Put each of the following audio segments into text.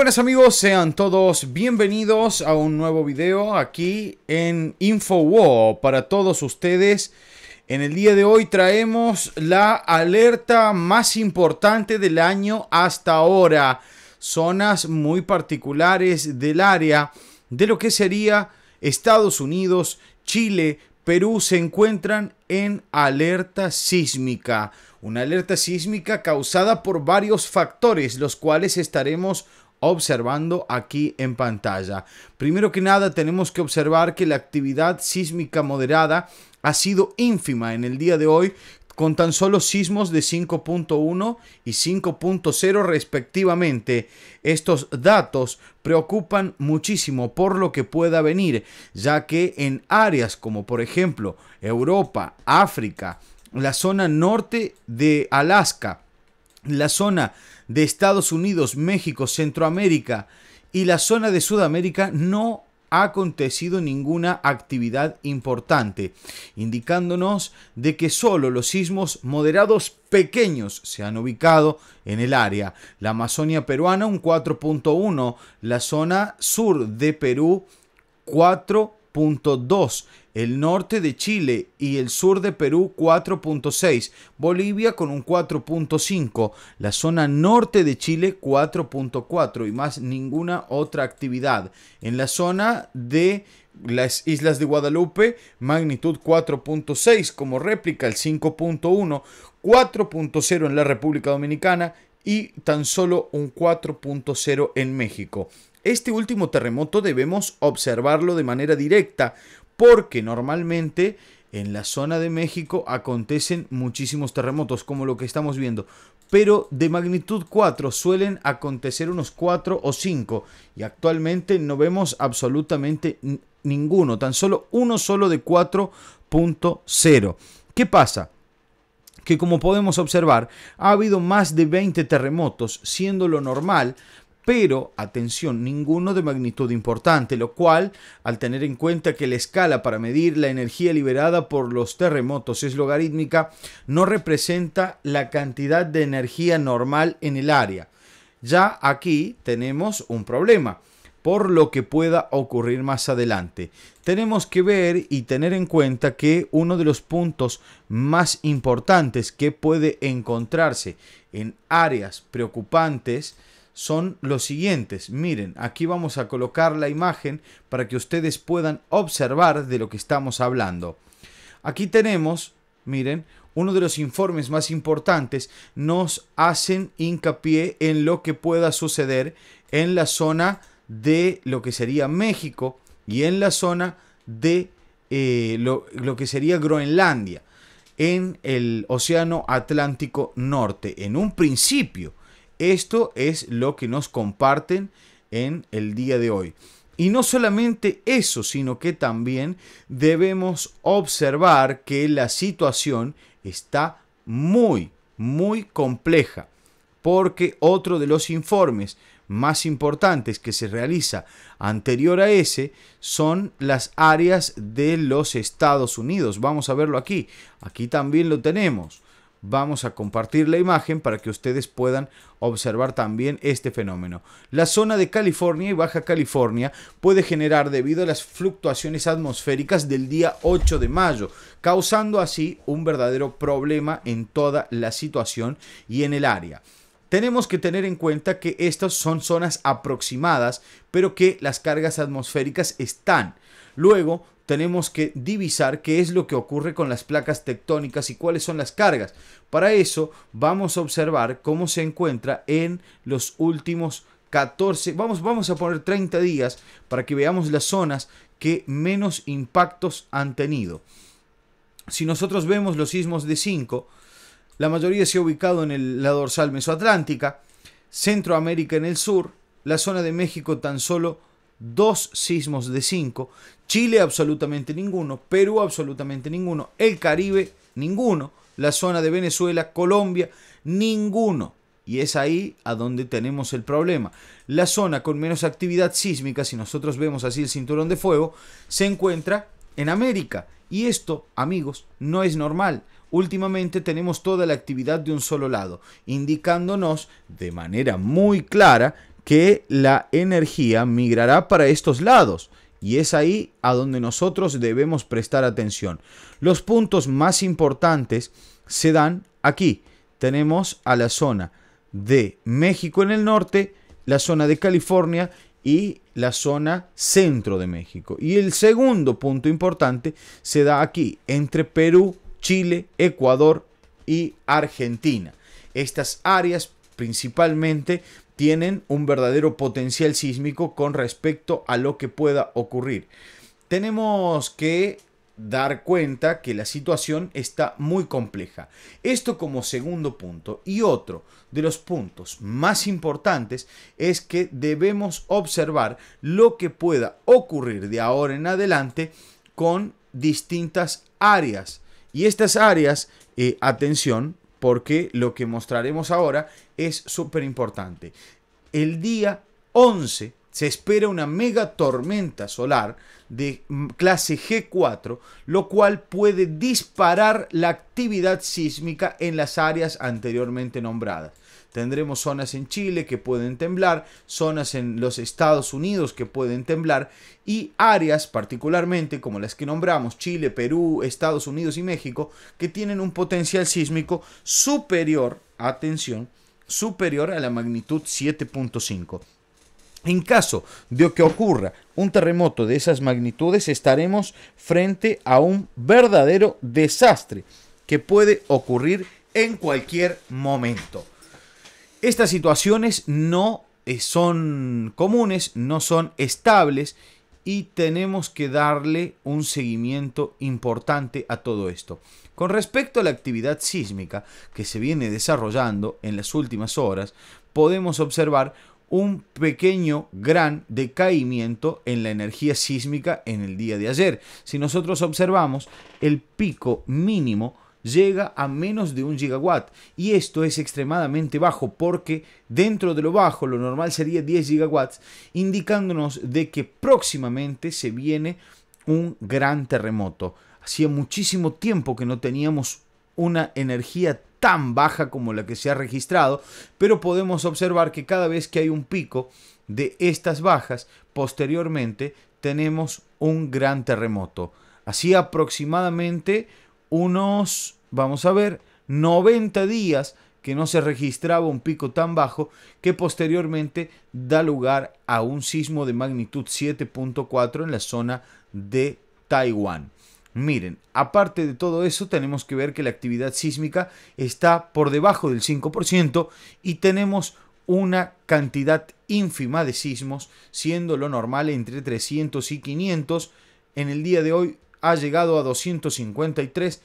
buenas amigos, sean todos bienvenidos a un nuevo video aquí en InfoWall. para todos ustedes. En el día de hoy traemos la alerta más importante del año hasta ahora. Zonas muy particulares del área de lo que sería Estados Unidos, Chile, Perú se encuentran en alerta sísmica. Una alerta sísmica causada por varios factores, los cuales estaremos observando aquí en pantalla. Primero que nada tenemos que observar que la actividad sísmica moderada ha sido ínfima en el día de hoy con tan solo sismos de 5.1 y 5.0 respectivamente. Estos datos preocupan muchísimo por lo que pueda venir, ya que en áreas como por ejemplo Europa, África, la zona norte de Alaska, la zona de Estados Unidos, México, Centroamérica y la zona de Sudamérica no ha acontecido ninguna actividad importante, indicándonos de que solo los sismos moderados pequeños se han ubicado en el área. La Amazonia peruana un 4.1, la zona sur de Perú 4.2, el norte de Chile y el sur de Perú 4.6, Bolivia con un 4.5, la zona norte de Chile 4.4 y más ninguna otra actividad. En la zona de las islas de Guadalupe, magnitud 4.6 como réplica, el 5.1, 4.0 en la República Dominicana y tan solo un 4.0 en México. Este último terremoto debemos observarlo de manera directa porque normalmente en la zona de México acontecen muchísimos terremotos, como lo que estamos viendo. Pero de magnitud 4 suelen acontecer unos 4 o 5. Y actualmente no vemos absolutamente ninguno, tan solo uno solo de 4.0. ¿Qué pasa? que como podemos observar ha habido más de 20 terremotos, siendo lo normal pero atención, ninguno de magnitud importante, lo cual, al tener en cuenta que la escala para medir la energía liberada por los terremotos es logarítmica, no representa la cantidad de energía normal en el área. Ya aquí tenemos un problema por lo que pueda ocurrir más adelante. Tenemos que ver y tener en cuenta que uno de los puntos más importantes que puede encontrarse en áreas preocupantes son los siguientes. Miren, aquí vamos a colocar la imagen para que ustedes puedan observar de lo que estamos hablando. Aquí tenemos, miren, uno de los informes más importantes nos hacen hincapié en lo que pueda suceder en la zona de lo que sería México y en la zona de eh, lo que sería Groenlandia en el Océano Atlántico Norte. En un principio, esto es lo que nos comparten en el día de hoy. Y no solamente eso, sino que también debemos observar que la situación está muy, muy compleja, porque otro de los informes más importantes que se realiza anterior a ese son las áreas de los Estados Unidos. Vamos a verlo aquí. Aquí también lo tenemos vamos a compartir la imagen para que ustedes puedan observar también este fenómeno. La zona de California y Baja California puede generar debido a las fluctuaciones atmosféricas del día 8 de mayo, causando así un verdadero problema en toda la situación y en el área. Tenemos que tener en cuenta que estas son zonas aproximadas, pero que las cargas atmosféricas están. Luego tenemos que divisar qué es lo que ocurre con las placas tectónicas y cuáles son las cargas. Para eso vamos a observar cómo se encuentra en los últimos 14, vamos, vamos a poner 30 días para que veamos las zonas que menos impactos han tenido. Si nosotros vemos los sismos de 5, la mayoría se ha ubicado en la dorsal mesoatlántica, Centroamérica en el sur, la zona de México tan solo dos sismos de 5, Chile absolutamente ninguno, Perú absolutamente ninguno, el Caribe ninguno, la zona de Venezuela, Colombia, ninguno. Y es ahí a donde tenemos el problema. La zona con menos actividad sísmica, si nosotros vemos así el cinturón de fuego, se encuentra en América. Y esto, amigos, no es normal. Últimamente tenemos toda la actividad de un solo lado, indicándonos de manera muy clara que la energía migrará para estos lados. Y es ahí a donde nosotros debemos prestar atención. Los puntos más importantes se dan aquí. Tenemos a la zona de México en el norte, la zona de California y la zona centro de México. Y el segundo punto importante se da aquí, entre Perú, Chile, Ecuador y Argentina. Estas áreas principalmente tienen un verdadero potencial sísmico con respecto a lo que pueda ocurrir. Tenemos que dar cuenta que la situación está muy compleja. Esto como segundo punto. Y otro de los puntos más importantes es que debemos observar lo que pueda ocurrir de ahora en adelante con distintas áreas. Y estas áreas, eh, atención, porque lo que mostraremos ahora es súper importante. El día 11 se espera una mega tormenta solar de clase G4, lo cual puede disparar la actividad sísmica en las áreas anteriormente nombradas. Tendremos zonas en Chile que pueden temblar, zonas en los Estados Unidos que pueden temblar y áreas particularmente como las que nombramos Chile, Perú, Estados Unidos y México que tienen un potencial sísmico superior, atención, superior a la magnitud 7.5. En caso de que ocurra un terremoto de esas magnitudes, estaremos frente a un verdadero desastre que puede ocurrir en cualquier momento. Estas situaciones no eh, son comunes, no son estables y tenemos que darle un seguimiento importante a todo esto. Con respecto a la actividad sísmica que se viene desarrollando en las últimas horas, podemos observar un pequeño gran decaimiento en la energía sísmica en el día de ayer. Si nosotros observamos el pico mínimo llega a menos de un gigawatt y esto es extremadamente bajo porque dentro de lo bajo lo normal sería 10 gigawatts indicándonos de que próximamente se viene un gran terremoto. Hacía muchísimo tiempo que no teníamos una energía tan baja como la que se ha registrado, pero podemos observar que cada vez que hay un pico de estas bajas, posteriormente tenemos un gran terremoto. así aproximadamente unos, vamos a ver, 90 días que no se registraba un pico tan bajo que posteriormente da lugar a un sismo de magnitud 7.4 en la zona de Taiwán. Miren, aparte de todo eso, tenemos que ver que la actividad sísmica está por debajo del 5% y tenemos una cantidad ínfima de sismos, siendo lo normal entre 300 y 500. En el día de hoy ha llegado a 253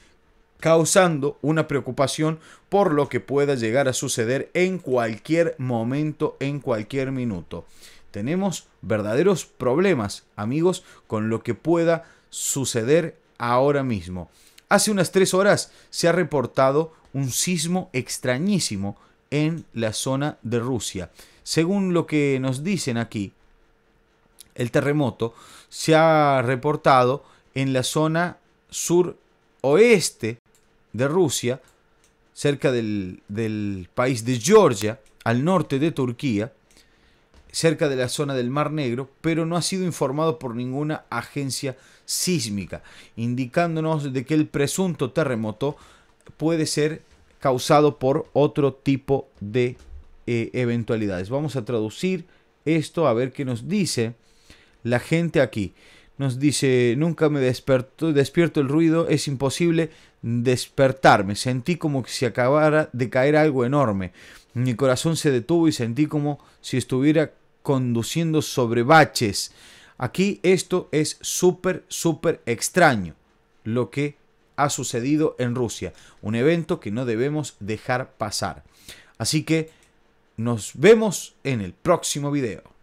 causando una preocupación por lo que pueda llegar a suceder en cualquier momento, en cualquier minuto. Tenemos verdaderos problemas, amigos, con lo que pueda suceder ahora mismo. Hace unas tres horas se ha reportado un sismo extrañísimo en la zona de Rusia. Según lo que nos dicen aquí, el terremoto se ha reportado en la zona sur-oeste de Rusia, cerca del, país de Georgia, al norte de Turquía, cerca de la zona del Mar Negro, pero no ha sido informado por ninguna agencia sísmica, indicándonos de que el presunto terremoto puede ser causado por otro tipo de eh, eventualidades. Vamos a traducir esto a ver qué nos dice la gente aquí nos dice, nunca me despertó, despierto el ruido, es imposible despertarme, sentí como si acabara de caer algo enorme, mi corazón se detuvo y sentí como si estuviera conduciendo sobre baches. Aquí esto es súper, súper extraño, lo que ha sucedido en Rusia, un evento que no debemos dejar pasar. Así que nos vemos en el próximo video.